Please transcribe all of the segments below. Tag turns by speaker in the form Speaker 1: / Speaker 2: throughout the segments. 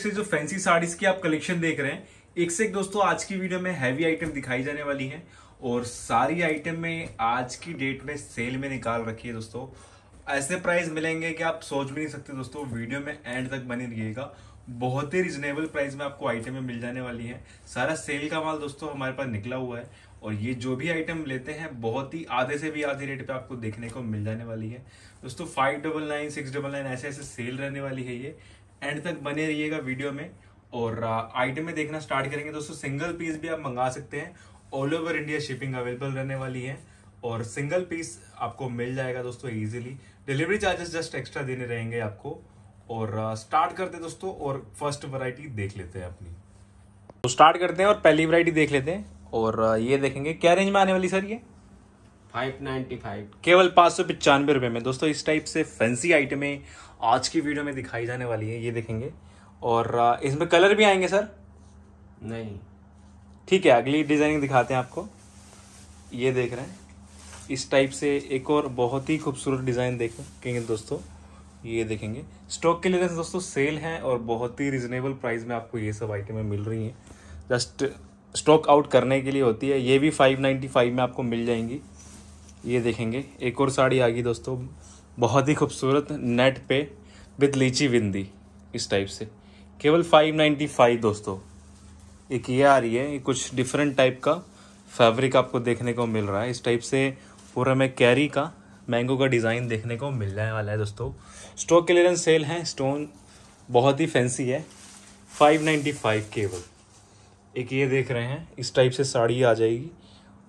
Speaker 1: एक से जो फैंसी साड़ीज की आप कलेक्शन देख रहे हैं एक से एक दोस्तों आज की वीडियो में हैवी आइटम दिखाई जाने वाली है और सारी आइटम में आज की डेट में सेल में निकाल रखी है दोस्तों ऐसे प्राइस मिलेंगे कि आप सोच भी नहीं सकते दोस्तों वीडियो में एंड तक बने रहिएगा बहुत ही रिजनेबल प्राइस में आपको आइटमें मिल जाने वाली हैं सारा सेल का माल दोस्तों हमारे पास निकला हुआ है और ये जो भी आइटम लेते हैं बहुत ही आधे से भी आधे रेट पे आपको देखने को मिल जाने वाली है दोस्तों five double nine six double nine ऐसे ऐसे सेल रहने वाली है ये एंड तक बने रहिएगा वीडियो में और आइटम uh, में देखना स्टार्ट करेंगे दोस्तों सिंगल पीस भी आप मंगा सकते हैं all over India shipping available रहने वाली है और सिंगल पीस आपको मिल जाएगा दोस्तों easily delivery charges just extra देने रहेंगे आपको और स्टार्ट uh, करते हैं दोस्तों और फर्स्ट वैरायटी देख लेते हैं अपनी तो स्टार्ट करते हैं और पहली वैरायटी देख लेते हैं और uh, ये देखेंगे क्या रेंज में आने वाली सर ये 595 केवल पाँच सौ पचानवे रुपये में दोस्तों इस टाइप से फैंसी आइटमें आज की वीडियो में दिखाई जाने वाली है ये देखेंगे और इसमें कलर भी आएंगे सर नहीं ठीक है अगली डिज़ाइनिंग दिखाते हैं आपको ये देख रहे हैं इस टाइप से एक और बहुत ही खूबसूरत डिज़ाइन देखेंगे दोस्तों ये देखेंगे स्टॉक के लिए दोस्तों सेल है और बहुत ही रिजनेबल प्राइस में आपको ये सब आइटमें मिल रही हैं जस्ट स्टॉक आउट करने के लिए होती है ये भी 595 में आपको मिल जाएंगी ये देखेंगे एक और साड़ी आ गई दोस्तों बहुत ही खूबसूरत नेट पे विद लीची बिंदी इस टाइप से केवल 595 दोस्तों एक ये आ रही है ये कुछ डिफरेंट टाइप का फैब्रिक आपको देखने को मिल रहा है इस टाइप से पूरा में कैरी का मैंगो का डिज़ाइन देखने को मिलने वाला है दोस्तों स्टोक क्लियरेंस सेल है स्टोन बहुत ही फैंसी है 595 केवल एक ये देख रहे हैं इस टाइप से साड़ी आ जाएगी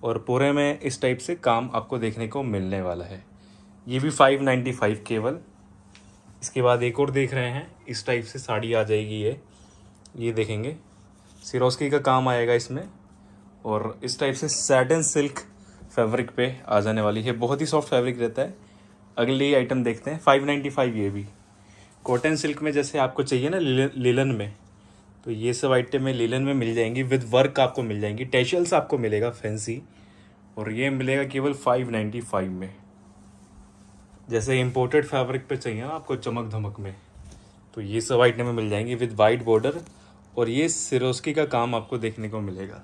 Speaker 1: और पूरे में इस टाइप से काम आपको देखने को मिलने वाला है ये भी 595 केवल इसके बाद एक और देख रहे हैं इस टाइप से साड़ी आ जाएगी ये ये देखेंगे सिरोस्की का काम आएगा इसमें और इस टाइप से सैटन सिल्क फैब्रिक पे आ जाने वाली है बहुत ही सॉफ्ट फैब्रिक रहता है अगली आइटम देखते हैं 595 ये भी कॉटन सिल्क में जैसे आपको चाहिए ना लिलन में तो ये सब आइटमें लीलन में मिल जाएंगी विद वर्क आपको मिल जाएंगी टेशल्स आपको मिलेगा फैंसी और ये मिलेगा केवल 595 में जैसे इम्पोर्टेड फैब्रिक पे चाहिए ना आपको चमक धमक में तो ये सब आइटमें मिल जाएंगी विद वाइट बॉर्डर और ये सिरोस्की का काम आपको देखने को मिलेगा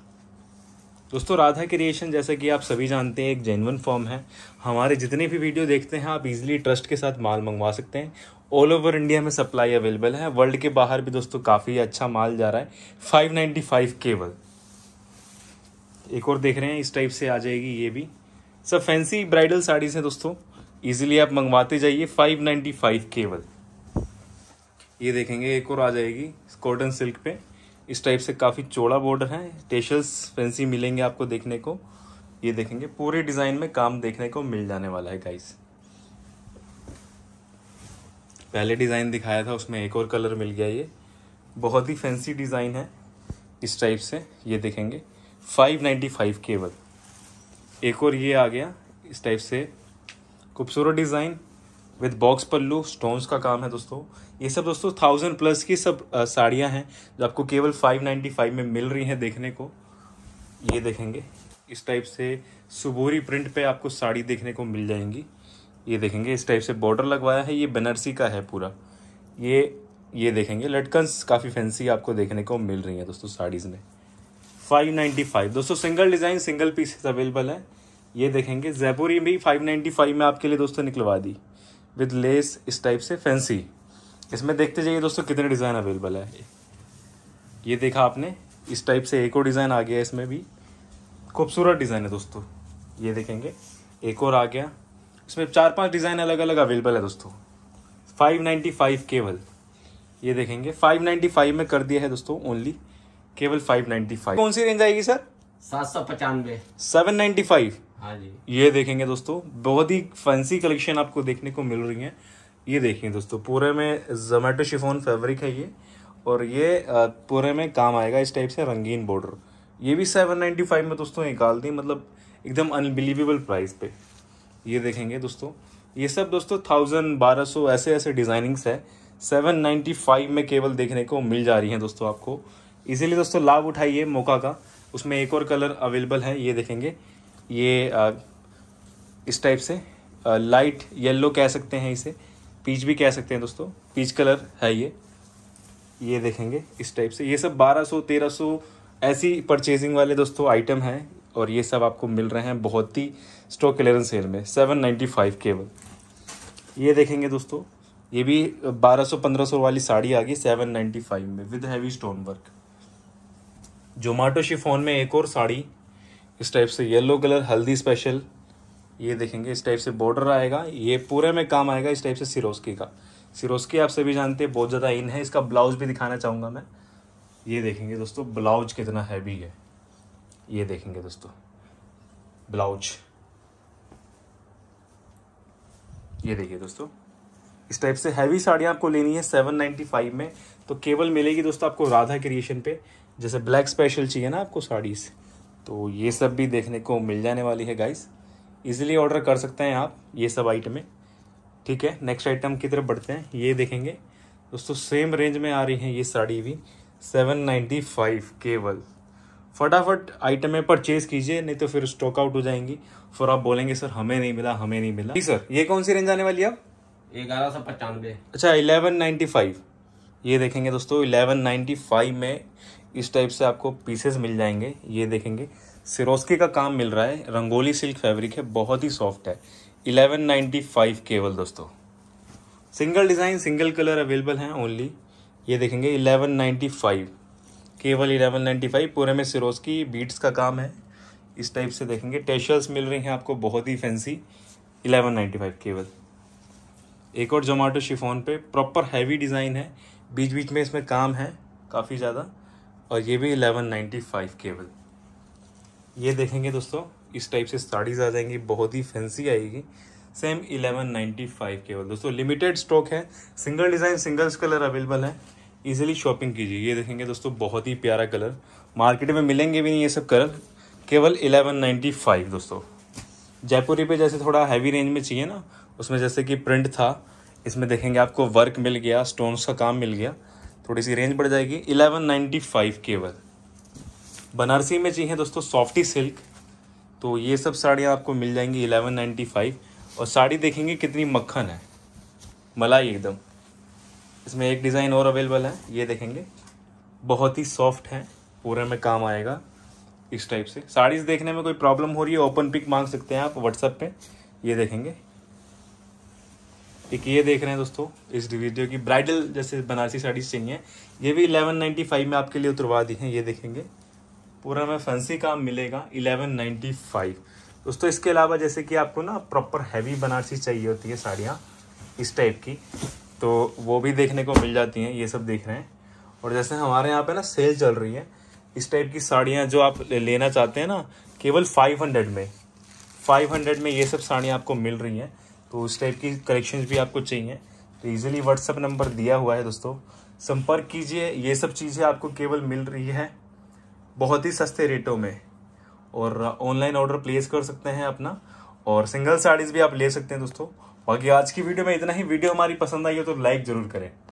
Speaker 1: दोस्तों राधा क्रिएशन जैसा कि आप सभी जानते हैं एक जेनवन फॉर्म है हमारे जितने भी वीडियो देखते हैं आप इजीली ट्रस्ट के साथ माल मंगवा सकते हैं ऑल ओवर इंडिया में सप्लाई अवेलेबल है वर्ल्ड के बाहर भी दोस्तों काफ़ी अच्छा माल जा रहा है फाइव नाइन्टी फाइव केवल एक और देख रहे हैं इस टाइप से आ जाएगी ये भी सब फैंसी ब्राइडल साड़ीज हैं दोस्तों इजीली आप मंगवाते जाइए फाइव नाइन्टी फाइव केवल ये देखेंगे एक और आ जाएगी कॉटन सिल्क पे इस टाइप से काफ़ी चौड़ा बॉर्डर है टेशल्स फैंसी मिलेंगे आपको देखने को ये देखेंगे पूरे डिज़ाइन में काम देखने को मिल जाने वाला है गाइस पहले डिज़ाइन दिखाया था उसमें एक और कलर मिल गया ये बहुत ही फैंसी डिज़ाइन है इस टाइप से ये देखेंगे 595 केवल एक और ये आ गया इस टाइप से खूबसूरत डिज़ाइन विद बॉक्स पल्लू स्टोन्स का काम है दोस्तों ये सब दोस्तों थाउजेंड प्लस की सब साड़ियाँ हैं जो आपको केवल फाइव नाइन्टी फाइव में मिल रही हैं देखने को ये देखेंगे इस टाइप से सुबोरी प्रिंट पे आपको साड़ी देखने को मिल जाएंगी ये देखेंगे इस टाइप से बॉर्डर लगवाया है ये बनारसी का है पूरा ये ये देखेंगे लटकन्स काफ़ी फैंसी आपको देखने को मिल रही हैं दोस्तों साड़ीज़ में 595 दोस्तों single design single pieces available है ये देखेंगे जयपुरी भी 595 में आपके लिए दोस्तों निकलवा दी विद लेस इस टाइप से फैंसी इसमें देखते जाइए दोस्तों कितने डिज़ाइन अवेलेबल है ये देखा आपने इस टाइप से एक और डिज़ाइन आ गया इसमें भी खूबसूरत डिज़ाइन है दोस्तों ये देखेंगे एक और आ गया इसमें चार पांच डिज़ाइन अलग अलग अवेलेबल है दोस्तों 595 केवल ये देखेंगे 595 में कर दिया है दोस्तों ओनली केवल 595 कौन सी रेंज आएगी सर सात सौ पचानवे सेवन नाइनटी फाइव हाँ जी ये देखेंगे दोस्तों बहुत ही फैंसी कलेक्शन आपको देखने को मिल रही है ये देखेंगे दोस्तों पूरे में जोमेटो शिफोन फेब्रिक है ये और ये पूरे में काम आएगा इस टाइप से रंगीन बॉर्डर ये भी सेवन नाइनटी फाइव में दोस्तों निकाल दी मतलब एकदम अनबिलीवेबल प्राइस पे ये देखेंगे दोस्तों ये सब दोस्तों थाउजेंड बारह सौ ऐसे ऐसे डिज़ाइनिंग्स है सेवन नाइन्टी फाइव में केवल देखने को मिल जा रही हैं दोस्तों आपको इसीलिए दोस्तों लाभ उठाइए मौका का उसमें एक और कलर अवेलेबल है ये देखेंगे ये आ, इस टाइप से आ, लाइट येल्लो कह सकते हैं इसे पीच भी कह सकते हैं दोस्तों पीच कलर है ये ये देखेंगे इस टाइप से ये सब 1200 1300 ऐसी परचेजिंग वाले दोस्तों आइटम हैं और ये सब आपको मिल रहे हैं बहुत ही स्टॉक क्लियरेंस सेल में सेवन नाइन्टी फाइव केवल ये देखेंगे दोस्तों ये भी बारह सौ पंद्रह सौ वाली साड़ी आ गई सेवन नाइन्टी फाइव में विद हैवी स्टोन वर्क जोमाटो शिफोन में एक और साड़ी इस टाइप से येलो कलर हल्दी स्पेशल ये देखेंगे इस टाइप से बॉर्डर आएगा ये पूरे में काम आएगा इस टाइप से सिरोस्की का सिरोस्की आप सभी जानते हैं बहुत ज़्यादा इन है इसका ब्लाउज भी दिखाना चाहूँगा मैं ये देखेंगे दोस्तों ब्लाउज कितना हैवी है ये देखेंगे दोस्तों ब्लाउज ये देखिए दोस्तों इस टाइप से हैवी साड़ियाँ आपको लेनी है 795 में तो केवल मिलेगी दोस्तों आपको राधा क्रिएशन पे जैसे ब्लैक स्पेशल चाहिए ना आपको साड़ीज़ तो ये सब भी देखने को मिल जाने वाली है गाइस इजीली ऑर्डर कर सकते हैं आप ये सब आइटमें ठीक है नेक्स्ट आइटम की तरफ बढ़ते हैं ये देखेंगे दोस्तों सेम रेंज में आ रही हैं ये साड़ी भी सेवन केवल फटाफट आइटमें परचेज कीजिए नहीं तो फिर स्टॉक आउट हो जाएंगी फिर आप बोलेंगे सर हमें नहीं मिला हमें नहीं मिला जी सर ये कौन सी रेंज आने वाली है अब ग्यारह सौ अच्छा इलेवन नाइन्टी फाइव ये देखेंगे दोस्तों इलेवन नाइन्टी फाइव में इस टाइप से आपको पीसेस मिल जाएंगे ये देखेंगे सिरोस्की का काम मिल रहा है रंगोली सिल्क फैब्रिक है बहुत ही सॉफ्ट है इलेवन नाइन्टी फाइव केवल दोस्तों single design single colour available हैं ओनली ये देखेंगे इलेवन नाइन्टी फाइव केवल इलेवन नाइन्टी फाइव पूरे में सिरोज की बीट्स का काम है इस टाइप से देखेंगे टेशर्स मिल रही हैं आपको बहुत ही फैंसी इलेवन नाइन्टी फाइव केवल एक और जोमेटो शिफोन पे प्रॉपर हैवी डिज़ाइन है बीच बीच में इसमें काम है काफ़ी ज़्यादा और ये भी एलेवन नाइन्टी फाइव केवल ये देखेंगे दोस्तों इस टाइप से साड़ीज़ आ जाएंगी बहुत ही फैंसी आएगी सेम एलेवन नाइन्टी फाइव केवल दोस्तों लिमिटेड स्टॉक है single design singles colour available है ईजिली शॉपिंग कीजिए ये देखेंगे दोस्तों बहुत ही प्यारा कलर मार्केट में मिलेंगे भी नहीं ये सब कलर केवल एलेवन नाइन्टी फाइव दोस्तों जयपुरी पे जैसे थोड़ा हैवी रेंज में चाहिए ना उसमें जैसे कि प्रिंट था इसमें देखेंगे आपको वर्क मिल गया स्टोन्स का काम मिल गया थोड़ी सी रेंज बढ़ जाएगी एलेवन नाइन्टी फाइव केवल बनारसी में चाहिए दोस्तों सॉफ्टी सिल्क तो ये सब साड़ियाँ आपको मिल जाएंगी एलेवन नाइन्टी फाइव और साड़ी देखेंगे कितनी मक्खन है मलाई एकदम इसमें एक डिज़ाइन और अवेलेबल है ये देखेंगे बहुत ही सॉफ्ट है पूरे में काम आएगा इस टाइप से साड़ीज देखने में कोई प्रॉब्लम हो रही है ओपन पिक मांग सकते हैं आप व्हाट्सएप पे ये देखेंगे एक ये देख रहे हैं दोस्तों इस वीडियो की ब्राइडल जैसे बनारसी साड़ीज चाहिए ये भी इलेवन में आपके लिए उतरवा दी हैं ये देखेंगे पूरा में फैंसी काम मिलेगा इलेवन दोस्तों इसके अलावा जैसे कि आपको ना प्रॉपर हैवी बनारसी चाहिए होती है साड़ियाँ इस टाइप की तो वो भी देखने को मिल जाती हैं ये सब देख रहे हैं और जैसे हमारे यहाँ पे ना सेल चल रही है इस टाइप की साड़ियाँ जो आप लेना चाहते हैं ना केवल फाइव हंड्रेड में फाइव हंड्रेड में ये सब साड़ियाँ आपको मिल रही हैं तो उस टाइप की कलेक्शन भी आपको चाहिए तो ईजिली व्हाट्सअप नंबर दिया हुआ है दोस्तों संपर्क कीजिए ये सब चीज़ें आपको केवल मिल रही है बहुत ही सस्ते रेटों में और ऑनलाइन ऑर्डर प्लेस कर सकते हैं अपना और सिंगल साड़ीज़ भी आप ले सकते हैं दोस्तों बाकी आज की वीडियो में इतना ही वीडियो हमारी पसंद आई हो तो लाइक जरूर करें